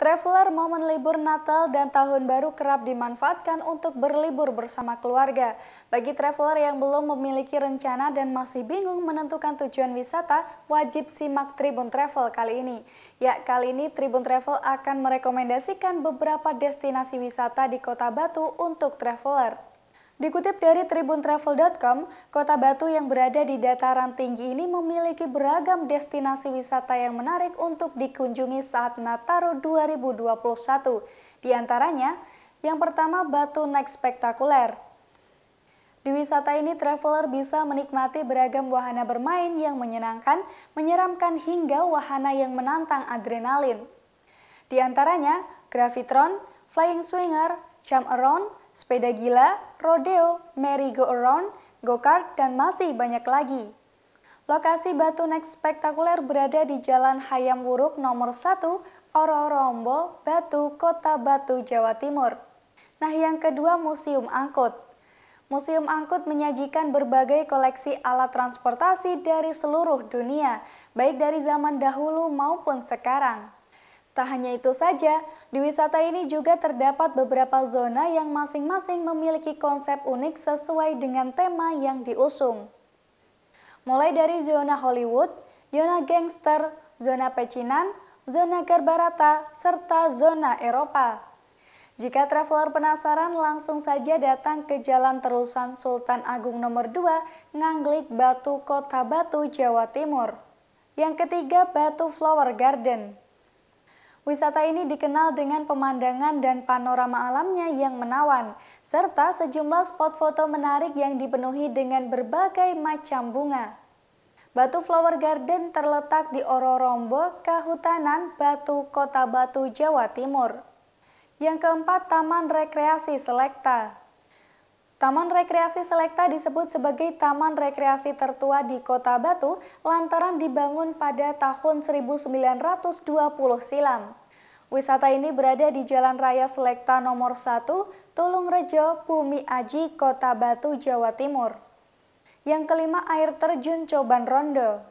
Traveler momen libur Natal dan Tahun Baru kerap dimanfaatkan untuk berlibur bersama keluarga. Bagi traveler yang belum memiliki rencana dan masih bingung menentukan tujuan wisata, wajib simak Tribun Travel kali ini. Ya, kali ini Tribun Travel akan merekomendasikan beberapa destinasi wisata di Kota Batu untuk traveler. Dikutip dari tribuntravel.com, Kota Batu yang berada di dataran tinggi ini memiliki beragam destinasi wisata yang menarik untuk dikunjungi saat Nataru 2021. Di antaranya, yang pertama Batu Naik Spektakuler. Di wisata ini, traveler bisa menikmati beragam wahana bermain yang menyenangkan, menyeramkan hingga wahana yang menantang adrenalin. Di antaranya, Gravitron, Flying Swinger, Jump Around, sepeda gila, rodeo, merry-go-round, go-kart, dan masih banyak lagi. Lokasi Batu Next Spektakuler berada di Jalan Hayam Wuruk nomor 1, Ororombo, Batu, Kota Batu, Jawa Timur. Nah, yang kedua Museum Angkut. Museum Angkut menyajikan berbagai koleksi alat transportasi dari seluruh dunia, baik dari zaman dahulu maupun sekarang. Tak hanya itu saja, di wisata ini juga terdapat beberapa zona yang masing-masing memiliki konsep unik sesuai dengan tema yang diusung. Mulai dari zona Hollywood, zona gangster, zona pecinan, zona garbarata, serta zona Eropa. Jika traveler penasaran, langsung saja datang ke Jalan Terusan Sultan Agung nomor 2, Nganglik, Batu, Kota Batu, Jawa Timur. Yang ketiga, Batu Flower Garden. Wisata ini dikenal dengan pemandangan dan panorama alamnya yang menawan, serta sejumlah spot foto menarik yang dipenuhi dengan berbagai macam bunga. Batu Flower Garden terletak di Ororombo, Kahutanan, Batu, Kota Batu, Jawa Timur. Yang keempat, Taman Rekreasi Selekta. Taman Rekreasi Selekta disebut sebagai taman rekreasi tertua di Kota Batu lantaran dibangun pada tahun 1920 silam. Wisata ini berada di Jalan Raya Selekta nomor 1, Tulungrejo, Bumi Aji, Kota Batu, Jawa Timur. Yang kelima, air terjun Coban Rondo.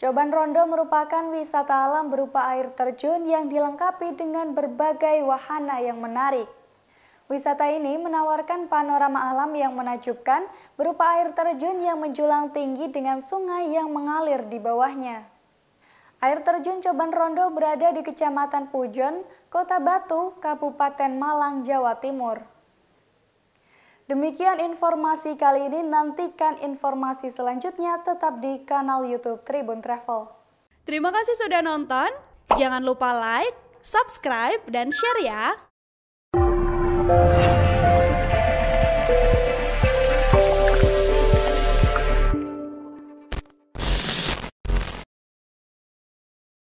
Coban Rondo merupakan wisata alam berupa air terjun yang dilengkapi dengan berbagai wahana yang menarik. Wisata ini menawarkan panorama alam yang menakjubkan berupa air terjun yang menjulang tinggi dengan sungai yang mengalir di bawahnya. Air terjun Coban Rondo berada di Kecamatan Pujon, Kota Batu, Kabupaten Malang, Jawa Timur. Demikian informasi kali ini, nantikan informasi selanjutnya tetap di kanal Youtube Tribun Travel. Terima kasih sudah nonton, jangan lupa like, subscribe, dan share ya! Thank you.